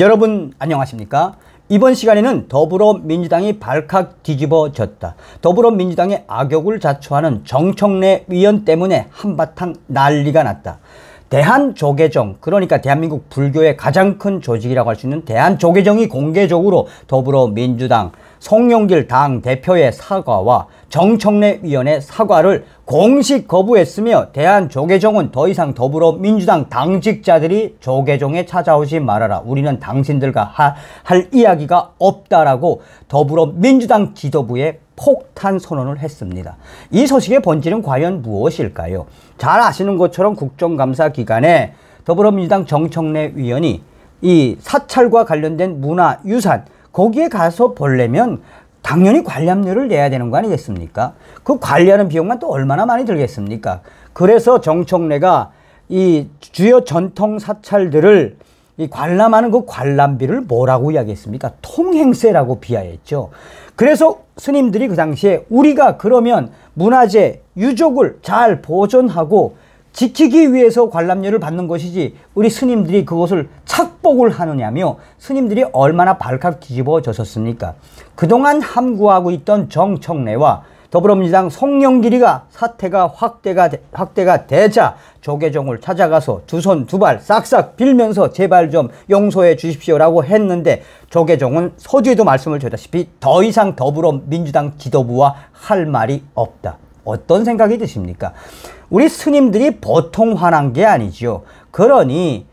여러분 안녕하십니까? 이번 시간에는 더불어민주당이 발칵 뒤집어졌다. 더불어민주당의 악역을 자초하는 정청래 위원 때문에 한바탕 난리가 났다. 대한조계정 그러니까 대한민국 불교의 가장 큰 조직이라고 할 수 있는 대한조계정이 공개적으로 더불어민주당 송영길 당 대표의 사과와 정청래 위원의 사과를 공식 거부했으며 대한조계종은더 이상 더불어민주당 당직자들이 조계종에 찾아오지 말아라 우리는 당신들과 하, 할 이야기가 없다라고 더불어민주당 지도부에 폭탄 선언을 했습니다. 이 소식의 본질은 과연 무엇일까요? 잘 아시는 것처럼 국정감사 기간에 더불어민주당 정청래 위원이 이 사찰과 관련된 문화 유산 거기에 가서 벌려면 당연히 관람료를 내야 되는 거 아니겠습니까? 그 관리하는 비용만 또 얼마나 많이 들겠습니까? 그래서 정청래가 이 주요 전통 사찰들을 이 관람하는 그 관람비를 뭐라고 이야기했습니까? 통행세라고 비하했죠. 그래서 스님들이 그 당시에 우리가 그러면 문화재, 유족을 잘 보존하고 지키기 위해서 관람료를 받는 것이지 우리 스님들이 그것을 착복을 하느냐며 스님들이 얼마나 발칵 뒤집어졌었습니까? 그동안 함구하고 있던 정청래와 더불어민주당 송영길이가 사태가 확대가, 확대가 되자 조계종을 찾아가서 두 손 두 발 싹싹 빌면서 제발 좀 용서해 주십시오라고 했는데 조계종은 서주에도 말씀을 드렸다시피 더 이상 더불어민주당 지도부와 할 말이 없다. 어떤 생각이 드십니까? 우리 스님들이 보통 화난 게 아니죠. 그러니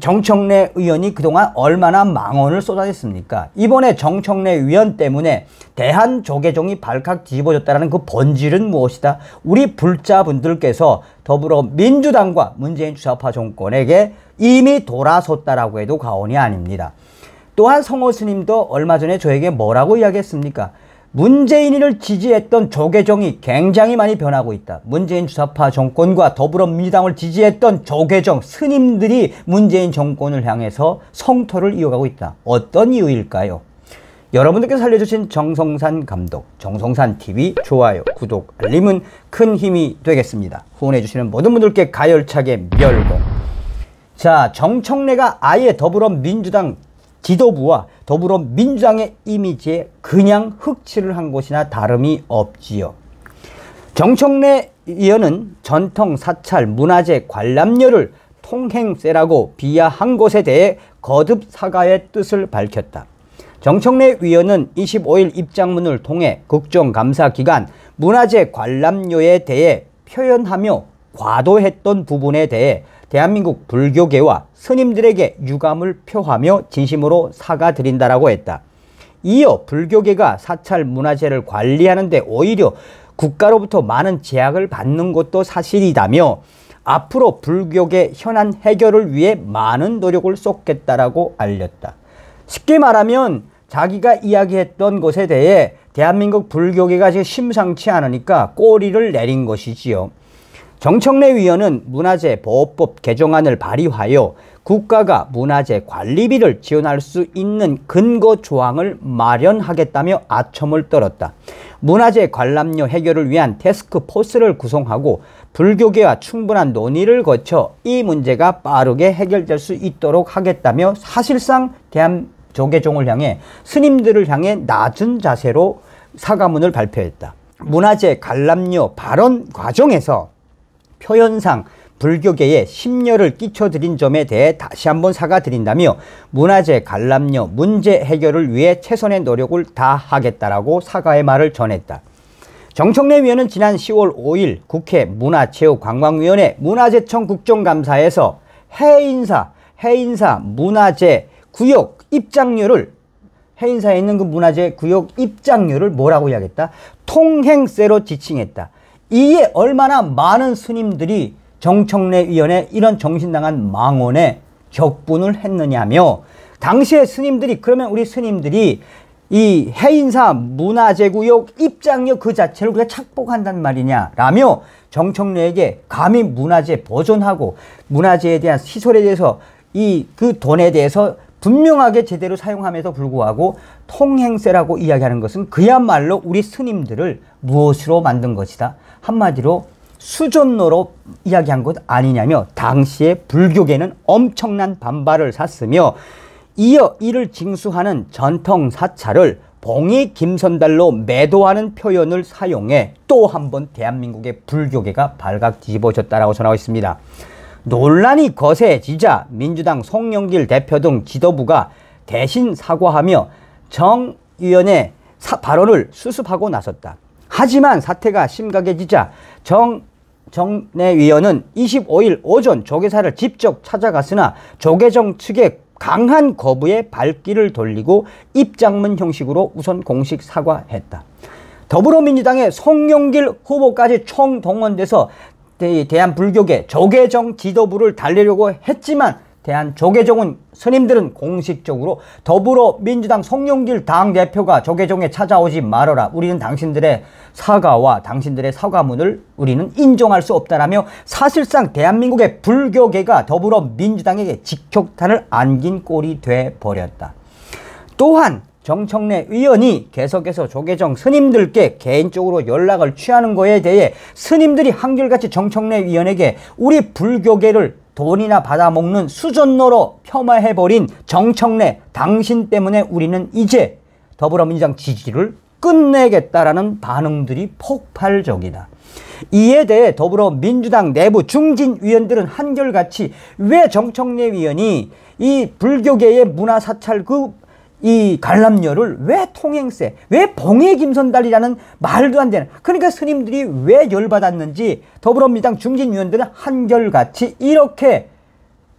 정청래 의원이 그동안 얼마나 망언을 쏟아냈습니까? 이번에 정청래 의원 때문에 대한 조계종이 발칵 뒤집어졌다는 그 본질은 무엇이다? 우리 불자분들께서 더불어민주당과 문재인 주사파 정권에게 이미 돌아섰다라고 해도 과언이 아닙니다. 또한 성호 스님도 얼마 전에 저에게 뭐라고 이야기했습니까? 문재인을 지지했던 조계종이 굉장히 많이 변하고 있다. 문재인 주사파 정권과 더불어민주당을 지지했던 조계종 스님들이 문재인 정권을 향해서 성토를 이어가고 있다. 어떤 이유일까요? 여러분들께 살려주신 정성산 감독, 정성산 TV 좋아요, 구독, 알림은 큰 힘이 되겠습니다. 후원해주시는 모든 분들께 가열차게 멸공. 자, 정청래가 아예 더불어민주당 지도부와 더불어민주당의 이미지에 그냥 흑칠을 한 것이나 다름이 없지요. 정청래 의원은 전통 사찰 문화재 관람료를 통행세라고 비하한 것에 대해 거듭 사과의 뜻을 밝혔다. 정청래 위원은 25일 입장문을 통해 국정감사기간 문화재 관람료에 대해 표현하며 과도했던 부분에 대해 대한민국 불교계와 스님들에게 유감을 표하며 진심으로 사과드린다라고 했다. 이어 불교계가 사찰 문화재를 관리하는데 오히려 국가로부터 많은 제약을 받는 것도 사실이다며 앞으로 불교계 현안 해결을 위해 많은 노력을 쏟겠다라고 알렸다. 쉽게 말하면 자기가 이야기했던 것에 대해 대한민국 불교계가 지금 심상치 않으니까 꼬리를 내린 것이지요. 정청래 위원은 문화재 보호법 개정안을 발의하여 국가가 문화재 관리비를 지원할 수 있는 근거 조항을 마련하겠다며 아첨을 떨었다. 문화재 관람료 해결을 위한 테스크포스를 구성하고 불교계와 충분한 논의를 거쳐 이 문제가 빠르게 해결될 수 있도록 하겠다며 사실상 대한 조계종을 향해 스님들을 향해 낮은 자세로 사과문을 발표했다. 문화재 관람료 발언 과정에서 표현상 불교계에 심려를 끼쳐드린 점에 대해 다시 한번 사과드린다며 문화재 관람료 문제 해결을 위해 최선의 노력을 다하겠다라고 사과의 말을 전했다. 정청래 위원은 지난 10월 5일 국회 문화체육관광위원회 문화재청 국정감사에서 해인사, 해인사 문화재 구역 입장료를 해인사에 있는 그 문화재 구역 입장료를 뭐라고 이야기다 통행세로 지칭했다. 이에 얼마나 많은 스님들이 정청래위원회 이런 정신당한 망원에 격분을 했느냐며 당시에 스님들이 그러면 우리 스님들이 이 해인사 문화재구역 입장료 그 자체를 그냥 착복한단 말이냐라며 정청래에게 감히 문화재 보존하고 문화재에 대한 시설에 대해서 이 그 돈에 대해서 분명하게 제대로 사용함에도 불구하고 통행세라고 이야기하는 것은 그야말로 우리 스님들을 무엇으로 만든 것이다. 한마디로 수존노로 이야기한 것 아니냐며 당시에 불교계는 엄청난 반발을 샀으며 이어 이를 징수하는 전통 사찰을 봉이 김선달로 매도하는 표현을 사용해 또 한번 대한민국의 불교계가 발각 뒤집어졌다라고 전하고 있습니다. 논란이 거세지자 민주당 송영길 대표 등 지도부가 대신 사과하며 정 의원의 사, 발언을 수습하고 나섰다. 하지만 사태가 심각해지자 정 정례위원은 25일 오전 조계사를 직접 찾아갔으나 조계정 측의 강한 거부에 발길을 돌리고 입장문 형식으로 우선 공식 사과했다. 더불어민주당의 송영길 후보까지 총동원돼서 대한불교계 조계종 지도부를 달리려고 했지만 대한조계종은 스님들은 공식적으로 더불어민주당 송영길 당대표가 조계종에 찾아오지 말어라 우리는 당신들의 사과와 당신들의 사과문을 우리는 인정할 수 없다라며 사실상 대한민국의 불교계가 더불어민주당에게 직격탄을 안긴 꼴이 돼버렸다. 또한 정청래 의원이 계속해서 조계종 스님들께 개인적으로 연락을 취하는 거에 대해 스님들이 한결같이 정청래 의원에게 우리 불교계를 돈이나 받아먹는 수전노로 폄하해버린 정청래 당신 때문에 우리는 이제 더불어민주당 지지를 끝내겠다라는 반응들이 폭발적이다. 이에 대해 더불어민주당 내부 중진 위원들은 한결같이 왜 정청래 위원이 이 불교계의 문화사찰 그이 관람료를 왜 통행세, 왜 봉해김선달이라는 말도 안 되는 그러니까 스님들이 왜 열받았는지 더불어민주당 중진위원들은 한결같이 이렇게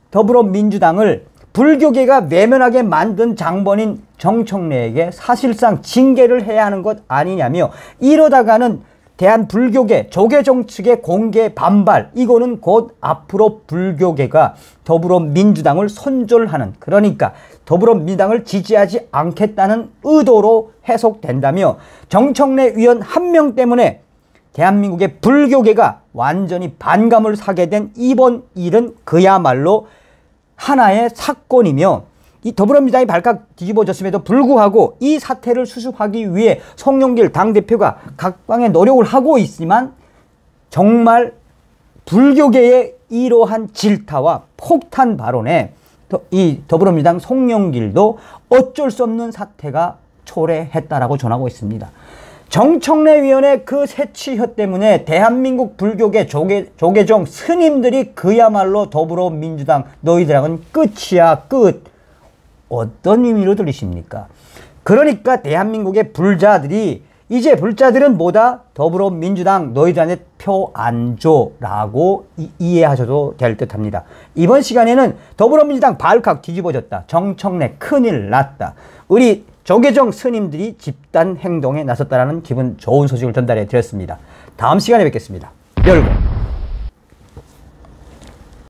더불어민주당을 불교계가 외면하게 만든 장본인 정청래에게 사실상 징계를 해야 하는 것 아니냐며 이러다가는 대한불교계 조계종 측의 공개 반발 이거는 곧 앞으로 불교계가 더불어민주당을 손절하는 그러니까 더불어민주당을 지지하지 않겠다는 의도로 해석된다며 정청래 위원 한 명 때문에 대한민국의 불교계가 완전히 반감을 사게 된 이번 일은 그야말로 하나의 사건이며 이 더불어민주당이 발칵 뒤집어졌음에도 불구하고 이 사태를 수습하기 위해 송영길 당대표가 각방의 노력을 하고 있지만 정말 불교계의 이러한 질타와 폭탄 발언에 이 더불어민주당 송영길도 어쩔 수 없는 사태가 초래했다라고 전하고 있습니다. 정청래 위원회 그새취혀 때문에 대한민국 불교계 조계, 조계종 스님들이 그야말로 더불어민주당 너희들하고는 끝이야 끝 어떤 의미로 들리십니까? 그러니까 대한민국의 불자들이 이제 불자들은 뭐다? 더불어민주당 너희들한테 표안 줘라고 이, 해하셔도 될 듯합니다. 이번 시간에는 더불어민주당 발칵 뒤집어졌다. 정청래 큰일 났다. 우리 조계종 스님들이 집단 행동에 나섰다라는 기분 좋은 소식을 전달해 드렸습니다. 다음 시간에 뵙겠습니다. 열고.